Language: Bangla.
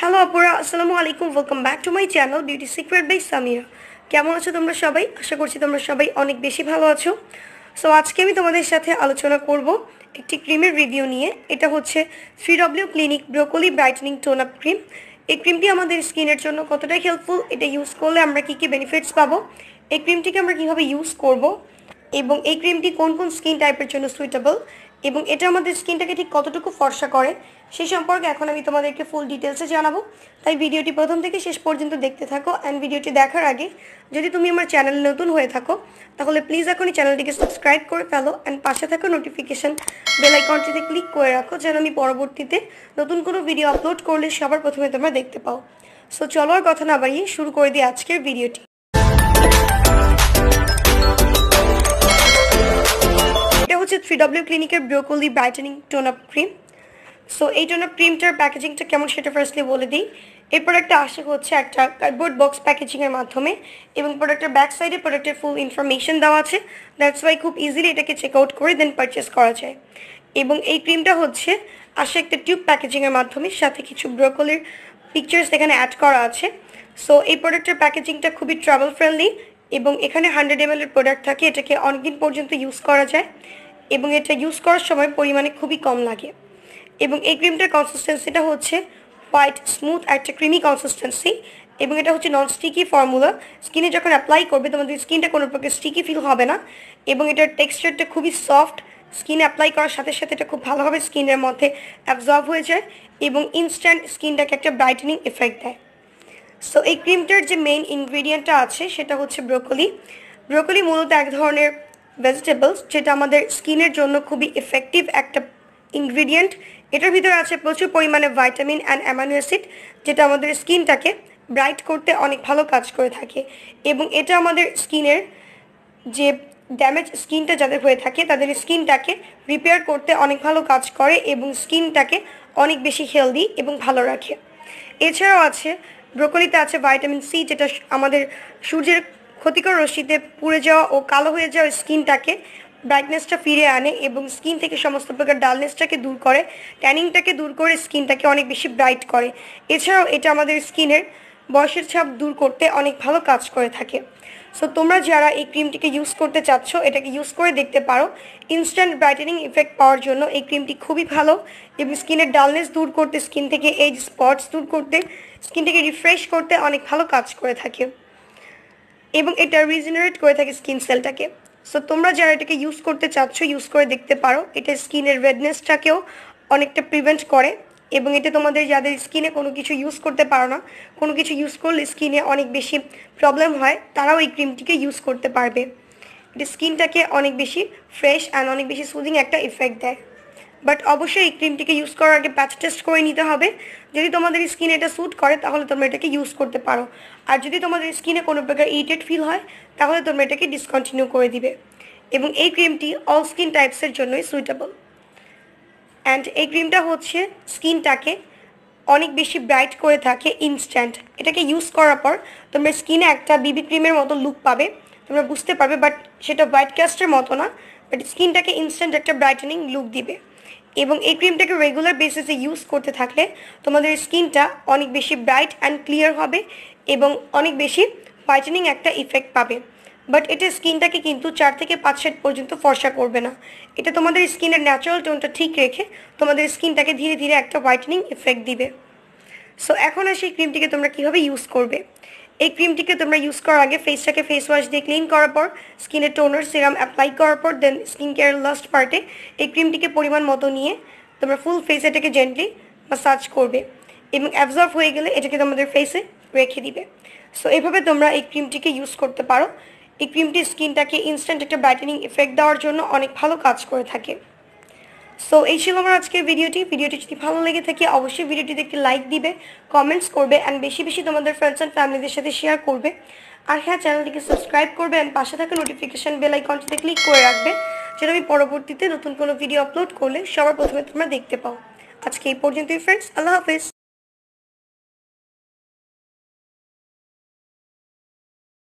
হ্যালো আপুরা আসসালামু আলাইকুম welcome back to my channel beauty secret by Samira কেমন আছো তোমরা সবাই আশা করছি তোমরা সবাই অনেক বেশি ভালো আছো সো আজকে আমি তোমাদের সাথে আলোচনা করব একটি ক্রিমের রিভিউ নিয়ে এটা হচ্ছে three W clinic broccoli brightening tone up cream এই ক্রিমটি আমাদের স্কিনের জন্য কতটাই হেল্পফুল এটা ইউজ করলে আমরা কী কী বেনিফিটস পাবো এই ক্রিমটিকে আমরা কীভাবে ইউজ করব এবং এই ক্রিমটি কোন কোন স্কিন টাইপের জন্য সুইটেবল এবং এটা আমাদের স্কিনটাকে ঠিক কতটুকু ফর্সা করে সেই সম্পর্কে এখন আমি তোমাদেরকে ফুল ডিটেলসে জানাবো তাই ভিডিওটি প্রথম থেকে শেষ পর্যন্ত দেখতে থাকো অ্যান্ড ভিডিওটি দেখার আগে যদি তুমি আমার চ্যানেল নতুন হয়ে থাকো তাহলে প্লিজ এখন এই চ্যানেলটিকে সাবস্ক্রাইব করে ফেলো অ্যান্ড পাশে থাকো নোটিফিকেশান বেলাইকনটিতে ক্লিক করে রাখো যেন আমি পরবর্তীতে নতুন কোনো ভিডিও আপলোড করলে সবার প্রথমে তোমরা দেখতে পাও সো চলো আর কথা না বাড়িয়ে শুরু করে দিই আজকের ভিডিওটি হচ্ছে থ্রি ডাব্লিউ ক্লিনিকের broccoli brightening tone up cream so এই টোন আপ ক্রিমটার প্যাকেজিংটা কেমন সেটা ফার্স্টলি বলে দিই এই প্রোডাক্টটা আসে হচ্ছে একটা কার্ডবোর্ড বক্স প্যাকেজিংয়ের মাধ্যমে এবং প্রোডাক্টের ব্যাক সাইডে প্রোডাক্টের ফুল ইনফরমেশন দেওয়া আছে দ্যাটস ওয়াই খুব ইজিলি এটাকে চেক আউট করে দেন পারচেস করা যায় এবং এই ক্রিমটা হচ্ছে আসে একটা টিউব প্যাকেজিংয়ের মাধ্যমে সাথে কিছু ব্রোকলির পিকচার্স এখানে অ্যাড করা আছে সো এই প্রোডাক্টের প্যাকেজিংটা খুবই ট্রাভেল ফ্রেন্ডলি এবং এখানে হান্ড্রেড এম এর প্রোডাক্ট থাকে এটাকে অনেকদিন পর্যন্ত ইউজ করা যায় এবং এটা ইউজ করার সময় পরিমাণে খুবই কম লাগে এবং এই ক্রিমটার কনসিস্টেন্সিটা হচ্ছে হোয়াইট স্মুথ একটা ক্রিমি কনসিস্টেন্সি এবং এটা হচ্ছে নন স্টিকি ফর্মুলা স্কিনে যখন অ্যাপ্লাই করবে তোমাদের স্কিনটা কোনো প্রকার স্টিকি ফিল হবে না এবং এটার টেক্সচারটা খুবই সফট স্কিন অ্যাপ্লাই করার সাথে সাথে এটা খুব ভালোভাবে স্কিনের মধ্যে অ্যাবজর্ব হয়ে যায় এবং ইনস্ট্যান্ট স্কিনটাকে একটা ব্রাইটেনিং এফেক্ট দেয় সো এই ক্রিমটার যে মেইন ইনগ্রিডিয়েন্টটা আছে সেটা হচ্ছে ব্রোকলি ব্রোকলি মূলত এক ধরনের ভেজিটেবলস যেটা আমাদের স্কিনের জন্য খুবই এফেক্টিভ একটা ইনগ্রিডিয়েন্ট এটার ভিতরে আছে প্রচুর পরিমাণে ভাইটামিন অ্যান্ড অ্যামানো অ্যাসিড যেটা আমাদের স্কিনটাকে ব্রাইট করতে অনেক ভালো কাজ করে থাকে এবং এটা আমাদের স্কিনের যে ড্যামেজ স্কিনটা যাদের হয়ে থাকে তাদের স্কিনটাকে রিপেয়ার করতে অনেক ভালো কাজ করে এবং স্কিনটাকে অনেক বেশি হেলদি এবং ভালো রাখে এছাড়াও আছে ব্রোকলিতে আছে ভাইটামিন সি যেটা আমাদের সূর্যের ক্ষতিকর রশ্মিতে পুড়ে যাওয়া ও কালো হয়ে যাওয়া স্কিনটাকে ব্রাইটনেসটা ফিরে আনে এবং স্কিন থেকে সমস্ত প্রকার ডালনেসটাকে দূর করে ট্যানিংটাকে দূর করে স্কিনটাকে অনেক বেশি ব্রাইট করে এছাড়াও এটা আমাদের স্কিনের বয়সের ছাপ দূর করতে অনেক ভালো কাজ করে থাকে সো তোমরা যারা এই ক্রিমটিকে ইউজ করতে চাচ্ছ এটাকে ইউজ করে দেখতে পারো ইনস্ট্যান্ট ব্রাইটেনিং ইফেক্ট পাওয়ার জন্য এই ক্রিমটি খুবই ভালো এবং স্কিনের ডালনেস দূর করতে স্কিন থেকে এই স্পটস দূর করতে স্কিনটাকে রিফ্রেশ করতে অনেক ভালো কাজ করে থাকে এবং এটা রিজেনারেট করে থাকে স্কিন সেলটাকে সো তোমরা যারা এটাকে ইউজ করতে চাচ্ছ ইউজ করে দেখতে পারো এটা স্কিনের রেডনেসটাকেও অনেকটা প্রিভেন্ট করে এবং এটা তোমাদের যাদের স্কিনে কোনো কিছু ইউজ করতে পারো না কোনো কিছু ইউজ করলে স্কিনে অনেক বেশি প্রবলেম হয় তারাও এই ক্রিমটিকে ইউজ করতে পারবে এটা স্কিনটাকে অনেক বেশি ফ্রেশ অ্যান্ড অনেক বেশি সুদিং একটা ইফেক্ট দেয় বাট অবশ্যই এই ক্রিমটিকে ইউজ করার আগে প্যাচ টেস্ট করে নিতে হবে যদি তোমাদের স্কিন এটা স্যুট করে তাহলে তোমরা এটাকে ইউজ করতে পারো আর যদি তোমাদের স্কিনে কোনো প্রকার ইরিটেড ফিল হয় তাহলে তোমরা এটাকে ডিসকন্টিনিউ করে দিবে এবং এই ক্রিমটি অল স্কিন টাইপসের জন্যই সুইটেবল অ্যান্ড এই ক্রিমটা হচ্ছে স্কিনটাকে অনেক বেশি ব্রাইট করে থাকে ইনস্ট্যান্ট এটাকে ইউজ করার পর তোমরা স্কিনে একটা বিবি ক্রিমের মতো লুক পাবে তোমরা বুঝতে পারবে বাট সেটা হোয়াইট ক্যাস্টের মতো না বাট স্কিনটাকে ইনস্ট্যান্ট একটা ব্রাইটেনিং লুক দিবে এবং এই ক্রিমটাকে রেগুলার বেসিসে ইউজ করতে থাকলে তোমাদের স্কিনটা অনেক বেশি ব্রাইট অ্যান্ড ক্লিয়ার হবে এবং অনেক বেশি হোয়াইটেনিং একটা ইফেক্ট পাবে বাট এটা স্কিনটাকে কিন্তু চার থেকে পাঁচ সেট পর্যন্ত ফর্সা করবে না এটা তোমাদের স্কিনের ন্যাচারাল টোনটা ঠিক রেখে তোমাদের স্কিনটাকে ধীরে ধীরে একটা হোয়াইটেনিং ইফেক্ট দিবে সো এখন আর সেই ক্রিমটিকে তোমরা কীভাবে ইউজ করবে এই ক্রিমটিকে তোমরা ইউজ করার আগে ফেসটাকে ফেস ওয়াশ দিয়ে ক্লিন করার পর স্কিনে টোনার সিরাম অ্যাপ্লাই করার পর দেন স্কিন কেয়ার লাস্ট পার্টে এই ক্রিমটিকে পরিমাণ মতো নিয়ে তোমরা ফুল ফেস এটাকে জেন্টলি মাসাজ করবে এবং অ্যাবজর্ব হয়ে গেলে এটাকে তোমাদের ফেসে রেখে দিবে সো এভাবে তোমরা এই ক্রিমটিকে ইউজ করতে পারো এই ক্রিমটি স্কিনটাকে ইনস্ট্যান্ট একটা ব্রাইটেনিং এফেক্ট দেওয়ার জন্য অনেক ভালো কাজ করে থাকে সো এই ছিল আমার আজকের ভিডিওটি ভিডিওটি যদি ভালো লেগে থাকে অবশ্যই ভিডিওটি একটি লাইক দিবে কমেন্টস করবে অ্যান্ড বেশি বেশি তোমাদের ফ্রেন্ডস অ্যান্ড ফ্যামিলিদের সাথে শেয়ার করবে আর হ্যাঁ চ্যানেলটিকে সাবস্ক্রাইব করবে অ্যান্ড পাশে থাকা নোটিফিকেশান বেল আইকনটিতে ক্লিক করে রাখবে যেটা আমি পরবর্তীতে নতুন কোনো ভিডিও আপলোড করলে সবার প্রথমে তোমরা দেখতে পাও আজকে এই পর্যন্তই ফ্রেন্ডস আল্লাহ হাফেজ